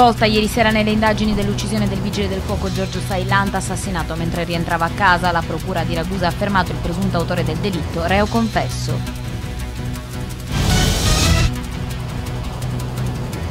svolta ieri sera nelle indagini dell'uccisione del vigile del fuoco Giorgio Sailanta, assassinato mentre rientrava a casa, la procura di Ragusa ha affermato il presunto autore del delitto, reo confesso.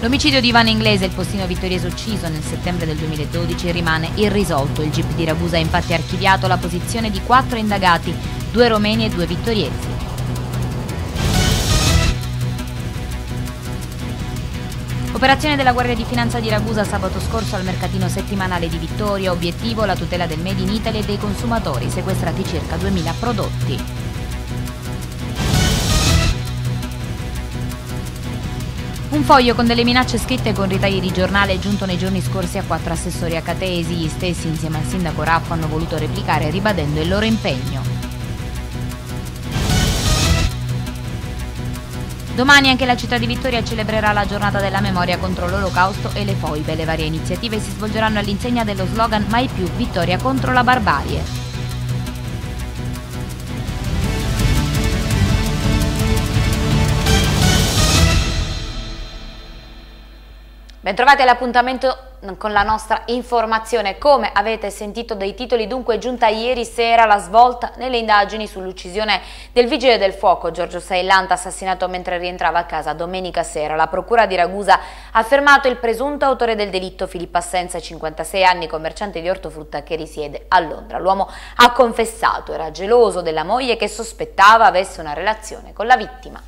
L'omicidio di Ivana Inglese, il postino vittoriese ucciso nel settembre del 2012, rimane irrisolto. Il GIP di Ragusa ha infatti archiviato la posizione di quattro indagati, due romeni e due vittoriesi. Operazione della Guardia di Finanza di Ragusa sabato scorso al mercatino settimanale di Vittoria, obiettivo la tutela del Made in Italy e dei consumatori, sequestrati circa 2000 prodotti. Un foglio con delle minacce scritte con ritagli di giornale è giunto nei giorni scorsi a quattro assessori a Catesi, gli stessi insieme al sindaco Raffo hanno voluto replicare ribadendo il loro impegno. Domani anche la città di Vittoria celebrerà la giornata della memoria contro l'olocausto e le foibe. Le varie iniziative si svolgeranno all'insegna dello slogan Mai più vittoria contro la barbarie. Bentrovati all'appuntamento con la nostra informazione. Come avete sentito dai titoli, dunque è giunta ieri sera la svolta nelle indagini sull'uccisione del vigile del fuoco Giorgio Sailanta, assassinato mentre rientrava a casa domenica sera. La procura di Ragusa ha fermato il presunto autore del delitto Filippo Assenza, 56 anni, commerciante di ortofrutta che risiede a Londra. L'uomo ha confessato, era geloso della moglie che sospettava avesse una relazione con la vittima.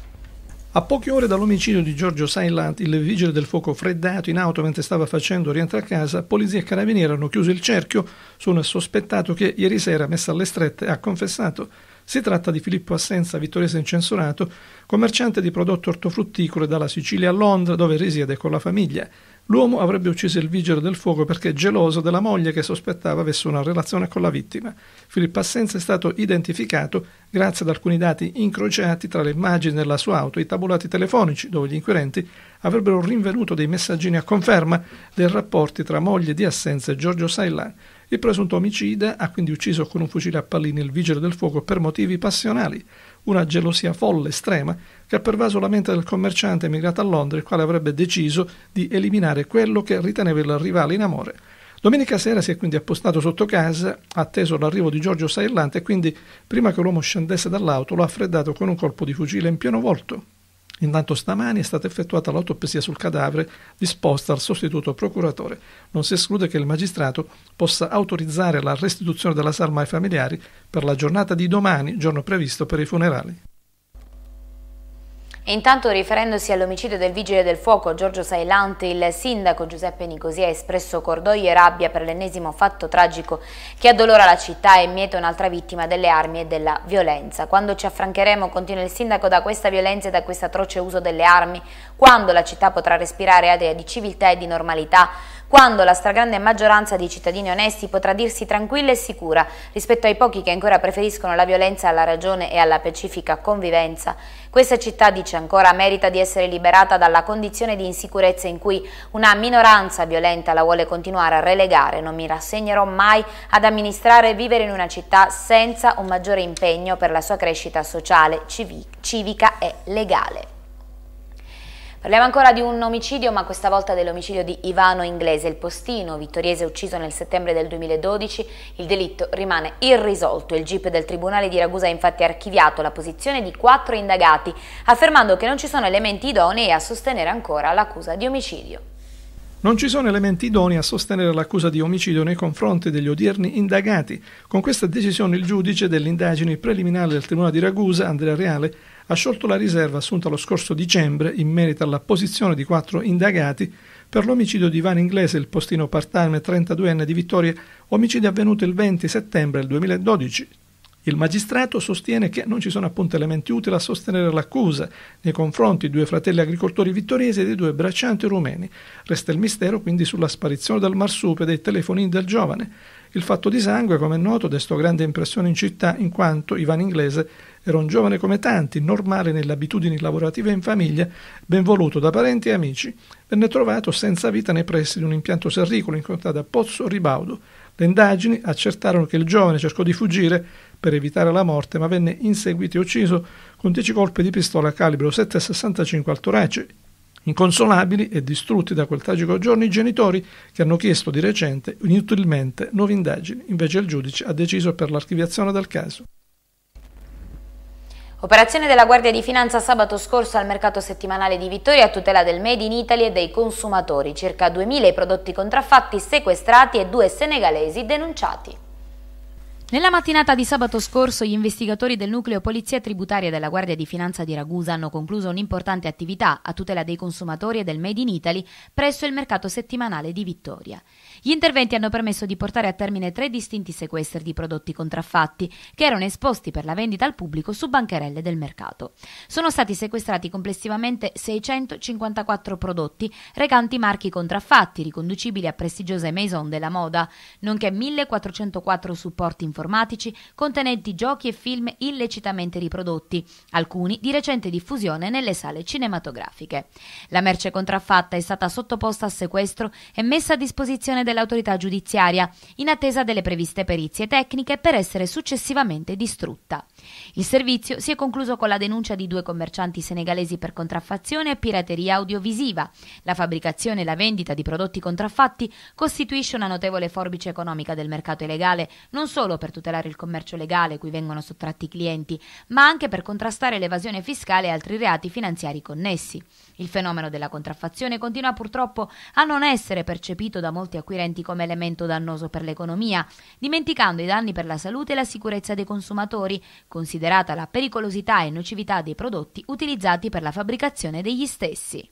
A poche ore dall'omicidio di Giorgio Sailant, il vigile del fuoco freddato in auto mentre stava facendo rientro a casa, polizia e carabinieri hanno chiuso il cerchio su un sospettato che ieri sera, messa alle strette, ha confessato. Si tratta di Filippo Assenza, vittorese incensurato, commerciante di prodotto ortofrutticolo dalla Sicilia a Londra, dove risiede con la famiglia. L'uomo avrebbe ucciso il vigile del fuoco perché geloso della moglie che sospettava avesse una relazione con la vittima. Filippo Assenza è stato identificato grazie ad alcuni dati incrociati tra le immagini della sua auto e i tabulati telefonici, dove gli inquirenti avrebbero rinvenuto dei messaggini a conferma dei rapporti tra moglie di Assenza e Giorgio Sailan. Il presunto omicida ha quindi ucciso con un fucile a pallini il vigile del fuoco per motivi passionali una gelosia folle estrema che ha pervaso la mente del commerciante emigrato a Londra, il quale avrebbe deciso di eliminare quello che riteneva il rivale in amore. Domenica sera si è quindi appostato sotto casa, ha atteso l'arrivo di Giorgio Sailante e quindi, prima che l'uomo scendesse dall'auto, lo ha freddato con un colpo di fucile in pieno volto. Intanto stamani è stata effettuata l'autopsia sul cadavere disposta al sostituto procuratore. Non si esclude che il magistrato possa autorizzare la restituzione della salma ai familiari per la giornata di domani, giorno previsto per i funerali intanto riferendosi all'omicidio del vigile del fuoco Giorgio Sailante, il sindaco Giuseppe Nicosia ha espresso cordoglio e rabbia per l'ennesimo fatto tragico che addolora la città e miete un'altra vittima delle armi e della violenza. Quando ci affrancheremo, continua il sindaco, da questa violenza e da questo atroce uso delle armi, quando la città potrà respirare aria di civiltà e di normalità, quando la stragrande maggioranza dei cittadini onesti potrà dirsi tranquilla e sicura rispetto ai pochi che ancora preferiscono la violenza alla ragione e alla pacifica convivenza. Questa città, dice ancora, merita di essere liberata dalla condizione di insicurezza in cui una minoranza violenta la vuole continuare a relegare. Non mi rassegnerò mai ad amministrare e vivere in una città senza un maggiore impegno per la sua crescita sociale, civica e legale. Parliamo ancora di un omicidio, ma questa volta dell'omicidio di Ivano Inglese, il postino vittoriese ucciso nel settembre del 2012. Il delitto rimane irrisolto. Il GIP del Tribunale di Ragusa ha infatti archiviato la posizione di quattro indagati, affermando che non ci sono elementi idonei a sostenere ancora l'accusa di omicidio. Non ci sono elementi idonei a sostenere l'accusa di omicidio nei confronti degli odierni indagati. Con questa decisione il giudice delle indagini preliminari del Tribunale di Ragusa, Andrea Reale, ha sciolto la riserva assunta lo scorso dicembre in merito alla posizione di quattro indagati per l'omicidio di Ivan Inglese, il postino part-time 32enne di Vittoria, omicidio avvenuto il 20 settembre 2012, il magistrato sostiene che non ci sono appunto elementi utili a sostenere l'accusa nei confronti di due fratelli agricoltori vittoresi e dei due braccianti rumeni. Resta il mistero quindi sulla sparizione dal marsupe dei telefonini del giovane. Il fatto di sangue, come è noto, destò grande impressione in città in quanto Ivan Inglese era un giovane come tanti, normale nelle abitudini lavorative in famiglia, ben voluto da parenti e amici. Venne trovato senza vita nei pressi di un impianto serricolo incontrato a Pozzo Ribaudo. Le indagini accertarono che il giovane cercò di fuggire per evitare la morte, ma venne inseguito e ucciso con 10 colpi di pistola calibro 7,65 al torace. Inconsolabili e distrutti da quel tragico giorno i genitori che hanno chiesto di recente inutilmente nuove indagini, invece il giudice ha deciso per l'archiviazione del caso. Operazione della Guardia di Finanza sabato scorso al mercato settimanale di Vittoria a tutela del Made in Italy e dei consumatori. Circa 2.000 i prodotti contraffatti sequestrati e due senegalesi denunciati. Nella mattinata di sabato scorso gli investigatori del nucleo Polizia Tributaria della Guardia di Finanza di Ragusa hanno concluso un'importante attività a tutela dei consumatori e del Made in Italy presso il mercato settimanale di Vittoria. Gli interventi hanno permesso di portare a termine tre distinti sequestri di prodotti contraffatti che erano esposti per la vendita al pubblico su bancherelle del mercato. Sono stati sequestrati complessivamente 654 prodotti recanti marchi contraffatti riconducibili a prestigiose maison della moda, nonché 1404 supporti informatici contenenti giochi e film illecitamente riprodotti, alcuni di recente diffusione nelle sale cinematografiche. La merce contraffatta è stata sottoposta a sequestro e messa a disposizione del dell'autorità giudiziaria, in attesa delle previste perizie tecniche per essere successivamente distrutta. Il servizio si è concluso con la denuncia di due commercianti senegalesi per contraffazione e pirateria audiovisiva. La fabbricazione e la vendita di prodotti contraffatti costituisce una notevole forbice economica del mercato illegale, non solo per tutelare il commercio legale cui vengono sottratti i clienti, ma anche per contrastare l'evasione fiscale e altri reati finanziari connessi. Il fenomeno della contraffazione continua purtroppo a non essere percepito da molti acquirenti concorrenti come elemento dannoso per l'economia, dimenticando i danni per la salute e la sicurezza dei consumatori, considerata la pericolosità e nocività dei prodotti utilizzati per la fabbricazione degli stessi.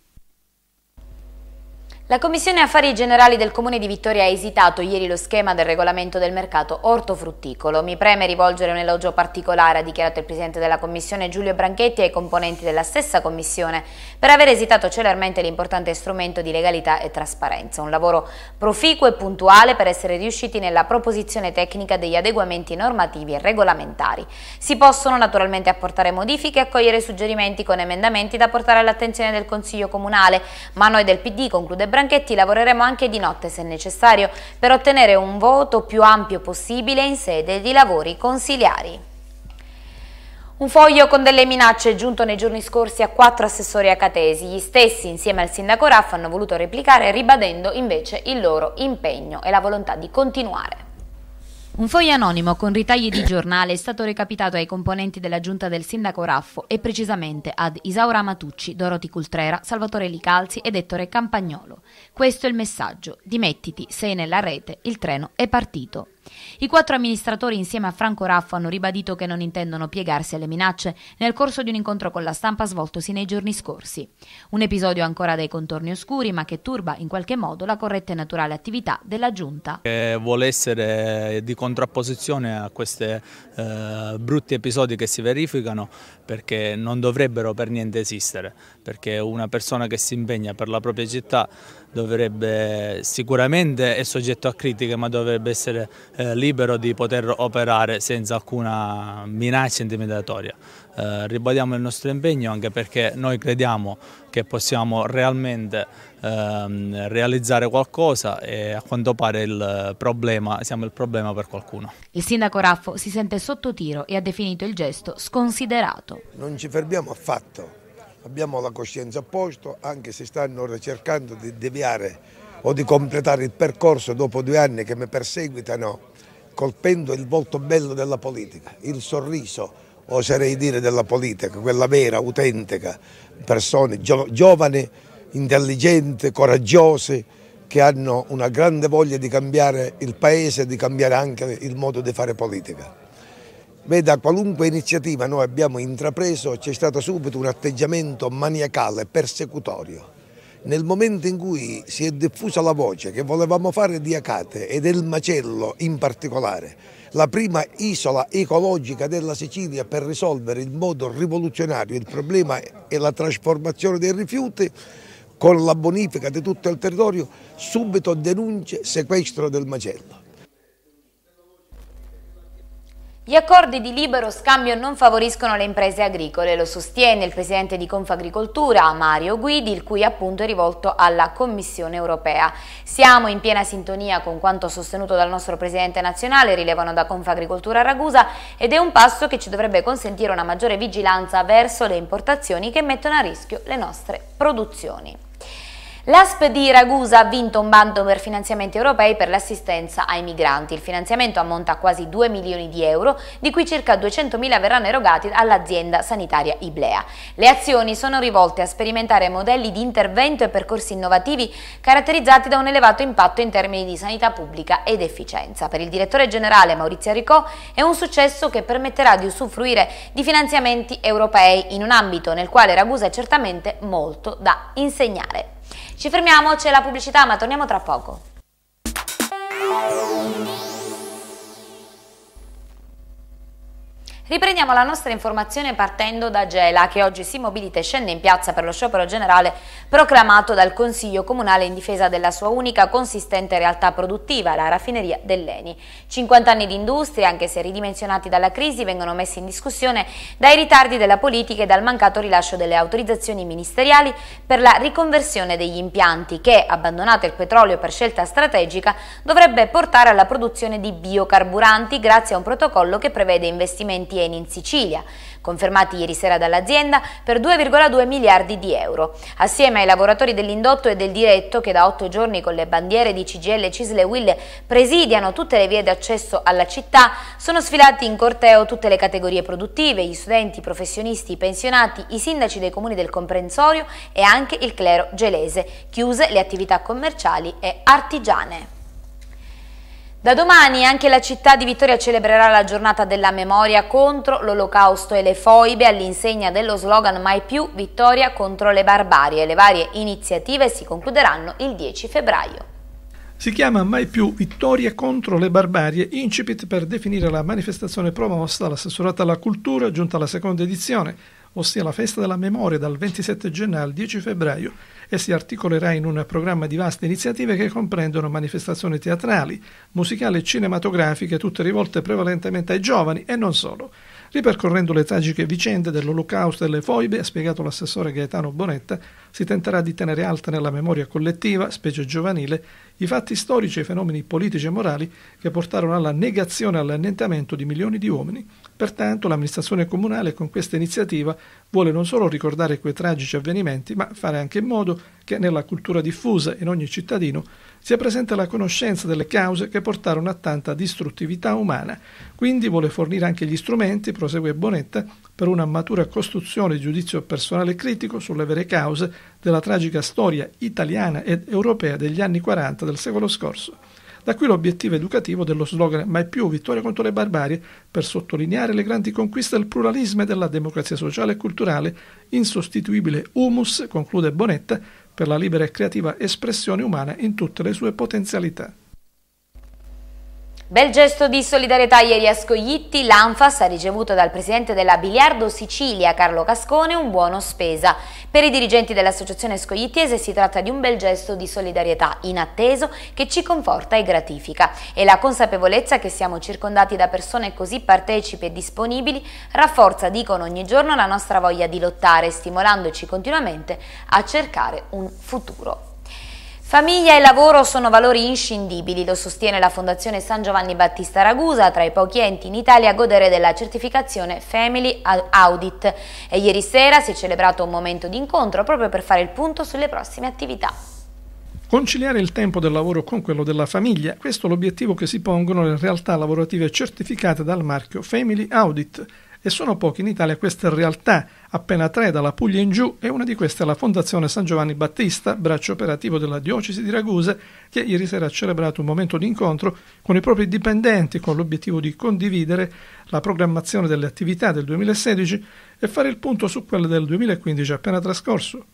La Commissione Affari Generali del Comune di Vittoria ha esitato ieri lo schema del regolamento del mercato ortofrutticolo. Mi preme rivolgere un elogio particolare, ha dichiarato il Presidente della Commissione Giulio Branchetti ai componenti della stessa Commissione per aver esitato celermente l'importante strumento di legalità e trasparenza. Un lavoro proficuo e puntuale per essere riusciti nella proposizione tecnica degli adeguamenti normativi e regolamentari. Si possono naturalmente apportare modifiche e accogliere suggerimenti con emendamenti da portare all'attenzione del Consiglio Comunale, ma noi del PD, conclude Branchetti, Franchetti lavoreremo anche di notte se necessario per ottenere un voto più ampio possibile in sede di lavori consiliari. Un foglio con delle minacce è giunto nei giorni scorsi a quattro assessori a Gli stessi, insieme al sindaco Raff, hanno voluto replicare ribadendo invece il loro impegno e la volontà di continuare. Un foglio anonimo con ritagli di giornale è stato recapitato ai componenti della giunta del sindaco Raffo e precisamente ad Isaura Matucci, Doroti Cultrera, Salvatore Licalzi ed Ettore Campagnolo. Questo è il messaggio. Dimettiti, sei nella rete, il treno è partito. I quattro amministratori insieme a Franco Raffo hanno ribadito che non intendono piegarsi alle minacce nel corso di un incontro con la stampa svoltosi nei giorni scorsi. Un episodio ancora dai contorni oscuri ma che turba in qualche modo la corretta e naturale attività della Giunta. Che vuole essere di contrapposizione a questi eh, brutti episodi che si verificano perché non dovrebbero per niente esistere, perché una persona che si impegna per la propria città dovrebbe sicuramente è soggetto a critiche ma dovrebbe essere eh, libero di poter operare senza alcuna minaccia intimidatoria. Eh, ribadiamo il nostro impegno anche perché noi crediamo che possiamo realmente ehm, realizzare qualcosa e a quanto pare il problema, siamo il problema per qualcuno. Il sindaco Raffo si sente sotto tiro e ha definito il gesto sconsiderato. Non ci fermiamo affatto abbiamo la coscienza a posto, anche se stanno cercando di deviare o di completare il percorso dopo due anni che mi perseguitano colpendo il volto bello della politica, il sorriso, oserei dire, della politica, quella vera, autentica, persone gio giovani, intelligenti, coraggiose, che hanno una grande voglia di cambiare il paese e di cambiare anche il modo di fare politica. Veda, qualunque iniziativa noi abbiamo intrapreso c'è stato subito un atteggiamento maniacale, persecutorio. Nel momento in cui si è diffusa la voce che volevamo fare di Acate e del Macello in particolare, la prima isola ecologica della Sicilia per risolvere in modo rivoluzionario il problema e la trasformazione dei rifiuti, con la bonifica di tutto il territorio, subito denunce sequestro del Macello. Gli accordi di libero scambio non favoriscono le imprese agricole, lo sostiene il presidente di Confagricoltura Mario Guidi, il cui appunto è rivolto alla Commissione europea. Siamo in piena sintonia con quanto sostenuto dal nostro presidente nazionale, rilevano da Confagricoltura Ragusa, ed è un passo che ci dovrebbe consentire una maggiore vigilanza verso le importazioni che mettono a rischio le nostre produzioni. L'ASP di Ragusa ha vinto un bando per finanziamenti europei per l'assistenza ai migranti. Il finanziamento ammonta a quasi 2 milioni di euro, di cui circa 200 mila verranno erogati all'azienda sanitaria Iblea. Le azioni sono rivolte a sperimentare modelli di intervento e percorsi innovativi caratterizzati da un elevato impatto in termini di sanità pubblica ed efficienza. Per il direttore generale Maurizio Aricò è un successo che permetterà di usufruire di finanziamenti europei in un ambito nel quale Ragusa è certamente molto da insegnare. Ci fermiamo, c'è la pubblicità, ma torniamo tra poco. Riprendiamo la nostra informazione partendo da Gela, che oggi si mobilita e scende in piazza per lo sciopero generale proclamato dal Consiglio Comunale in difesa della sua unica consistente realtà produttiva, la raffineria dell'Eni. 50 anni di industria, anche se ridimensionati dalla crisi, vengono messi in discussione dai ritardi della politica e dal mancato rilascio delle autorizzazioni ministeriali per la riconversione degli impianti, che, abbandonato il petrolio per scelta strategica, dovrebbe portare alla produzione di biocarburanti grazie a un protocollo che prevede investimenti detiene in Sicilia, confermati ieri sera dall'azienda per 2,2 miliardi di euro. Assieme ai lavoratori dell'indotto e del diretto che da otto giorni con le bandiere di CGL, Cisle Will presidiano tutte le vie d'accesso alla città, sono sfilati in corteo tutte le categorie produttive, gli studenti, i professionisti, i pensionati, i sindaci dei comuni del comprensorio e anche il clero gelese, chiuse le attività commerciali e artigiane. Da domani anche la città di Vittoria celebrerà la giornata della memoria contro l'olocausto e le foibe all'insegna dello slogan Mai più vittoria contro le barbarie. Le varie iniziative si concluderanno il 10 febbraio. Si chiama Mai più vittoria contro le barbarie, incipit per definire la manifestazione promossa dall'assessorato alla cultura giunta alla seconda edizione, ossia la festa della memoria dal 27 gennaio al 10 febbraio, e si articolerà in un programma di vaste iniziative che comprendono manifestazioni teatrali, musicali e cinematografiche, tutte rivolte prevalentemente ai giovani e non solo. Ripercorrendo le tragiche vicende dell'Olocausto e delle foibe, ha spiegato l'assessore Gaetano Bonetta, si tenterà di tenere alta nella memoria collettiva, specie giovanile, i fatti storici e i fenomeni politici e morali che portarono alla negazione e all'annientamento di milioni di uomini. Pertanto l'amministrazione comunale con questa iniziativa vuole non solo ricordare quei tragici avvenimenti, ma fare anche in modo che nella cultura diffusa in ogni cittadino sia presente la conoscenza delle cause che portarono a tanta distruttività umana. Quindi vuole fornire anche gli strumenti, prosegue Bonetta, per una matura costruzione di giudizio personale critico sulle vere cause della tragica storia italiana ed europea degli anni 40 del secolo scorso. Da qui l'obiettivo educativo dello slogan Mai più vittoria contro le barbarie per sottolineare le grandi conquiste del pluralismo e della democrazia sociale e culturale, insostituibile humus, conclude Bonetta, per la libera e creativa espressione umana in tutte le sue potenzialità. Bel gesto di solidarietà ieri a Scoglitti, l'ANFAS ha ricevuto dal presidente della Biliardo Sicilia, Carlo Cascone, un buono spesa. Per i dirigenti dell'associazione scoglittiese si tratta di un bel gesto di solidarietà inatteso che ci conforta e gratifica e la consapevolezza che siamo circondati da persone così partecipi e disponibili rafforza, dicono ogni giorno, la nostra voglia di lottare, stimolandoci continuamente a cercare un futuro. Famiglia e lavoro sono valori inscindibili, lo sostiene la Fondazione San Giovanni Battista Ragusa, tra i pochi enti in Italia a godere della certificazione Family Audit. E ieri sera si è celebrato un momento di incontro proprio per fare il punto sulle prossime attività. Conciliare il tempo del lavoro con quello della famiglia, questo è l'obiettivo che si pongono le realtà lavorative certificate dal marchio Family Audit e sono pochi in Italia queste realtà, appena tre dalla Puglia in giù e una di queste è la Fondazione San Giovanni Battista, braccio operativo della diocesi di Ragusa, che ieri sera ha celebrato un momento di incontro con i propri dipendenti con l'obiettivo di condividere la programmazione delle attività del 2016 e fare il punto su quelle del 2015 appena trascorso.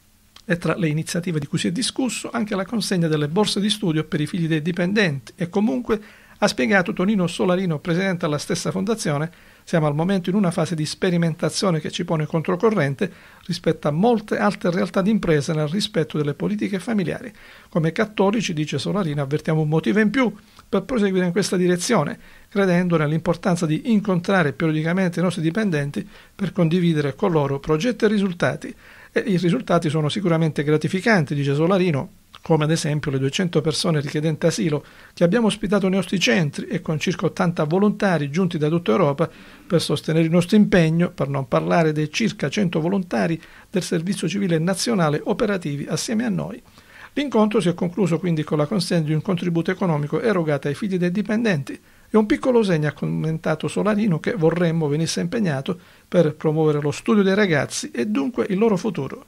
E tra le iniziative di cui si è discusso anche la consegna delle borse di studio per i figli dei dipendenti e comunque ha spiegato Tonino Solarino, presidente della stessa fondazione, siamo al momento in una fase di sperimentazione che ci pone controcorrente rispetto a molte altre realtà d'impresa nel rispetto delle politiche familiari. Come cattolici, dice Solarino, avvertiamo un motivo in più per proseguire in questa direzione, credendo nell'importanza di incontrare periodicamente i nostri dipendenti per condividere con loro progetti e risultati. E i risultati sono sicuramente gratificanti, dice Solarino, come ad esempio le 200 persone richiedenti asilo che abbiamo ospitato nei nostri centri e con circa 80 volontari giunti da tutta Europa per sostenere il nostro impegno, per non parlare dei circa 100 volontari del Servizio Civile Nazionale operativi assieme a noi. L'incontro si è concluso quindi con la consegna di un contributo economico erogato ai figli dei dipendenti e un piccolo segno ha commentato Solarino che vorremmo venisse impegnato per promuovere lo studio dei ragazzi e dunque il loro futuro.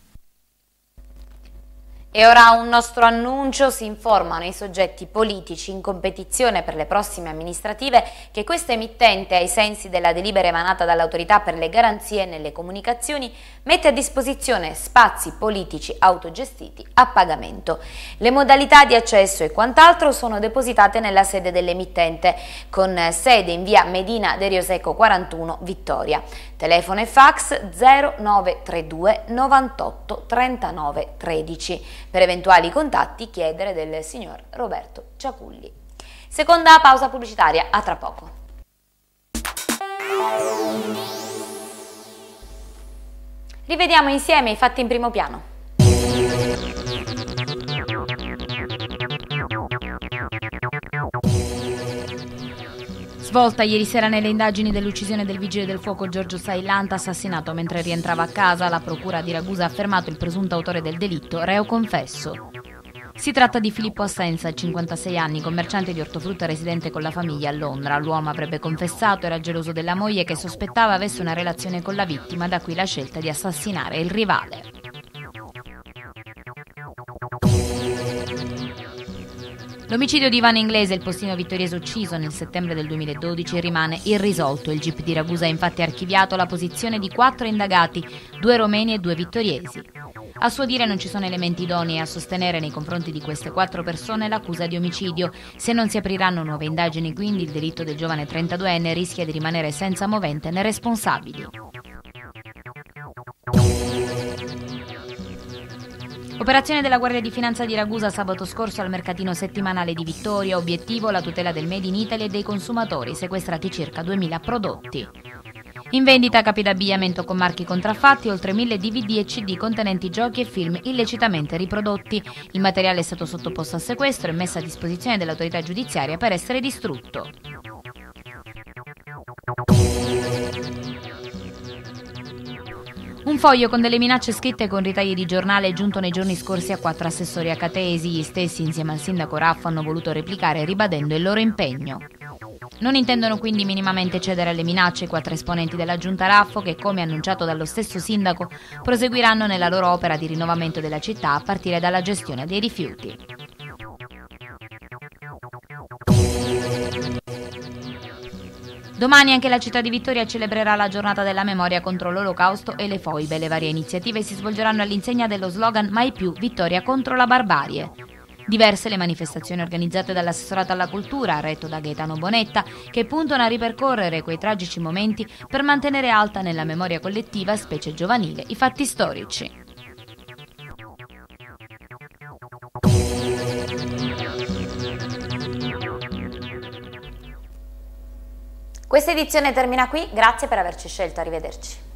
E ora un nostro annuncio, si informano i soggetti politici in competizione per le prossime amministrative che questa emittente, ai sensi della delibera emanata dall'autorità per le garanzie nelle comunicazioni, mette a disposizione spazi politici autogestiti a pagamento. Le modalità di accesso e quant'altro sono depositate nella sede dell'emittente, con sede in via Medina Derioseco 41 Vittoria. Telefono e fax 0932 98 39 13. Per eventuali contatti chiedere del signor Roberto Ciaculli. Seconda pausa pubblicitaria, a tra poco. Rivediamo insieme i fatti in primo piano. Svolta ieri sera nelle indagini dell'uccisione del vigile del fuoco Giorgio Sailanta, assassinato mentre rientrava a casa, la procura di Ragusa ha affermato il presunto autore del delitto, reo confesso. Si tratta di Filippo Assenza, 56 anni, commerciante di ortofrutta residente con la famiglia a Londra. L'uomo avrebbe confessato, era geloso della moglie che sospettava avesse una relazione con la vittima, da qui la scelta di assassinare il rivale. L'omicidio di Ivano Inglese, il postino vittorioso ucciso nel settembre del 2012, rimane irrisolto. Il GIP di Ragusa ha infatti archiviato la posizione di quattro indagati, due romeni e due vittoriesi. A suo dire non ci sono elementi idonei a sostenere nei confronti di queste quattro persone l'accusa di omicidio. Se non si apriranno nuove indagini, quindi, il delitto del giovane 32enne rischia di rimanere senza movente né responsabili. Operazione della Guardia di Finanza di Ragusa sabato scorso al mercatino settimanale di Vittoria, obiettivo la tutela del Made in Italy e dei consumatori, sequestrati circa 2000 prodotti. In vendita capi d'abbigliamento con marchi contraffatti, oltre 1000 DVD e CD contenenti giochi e film illecitamente riprodotti. Il materiale è stato sottoposto a sequestro e messo a disposizione dell'autorità giudiziaria per essere distrutto. foglio con delle minacce scritte con ritagli di giornale è giunto nei giorni scorsi a quattro assessori a gli stessi insieme al sindaco Raffo hanno voluto replicare ribadendo il loro impegno. Non intendono quindi minimamente cedere alle minacce i quattro esponenti della giunta Raffo che, come annunciato dallo stesso sindaco, proseguiranno nella loro opera di rinnovamento della città a partire dalla gestione dei rifiuti. Domani anche la città di Vittoria celebrerà la giornata della memoria contro l'olocausto e le foibe. Le varie iniziative si svolgeranno all'insegna dello slogan Mai più Vittoria contro la barbarie. Diverse le manifestazioni organizzate dall'assessorato alla cultura, retto da Gaetano Bonetta, che puntano a ripercorrere quei tragici momenti per mantenere alta nella memoria collettiva, specie giovanile, i fatti storici. Questa edizione termina qui, grazie per averci scelto, arrivederci.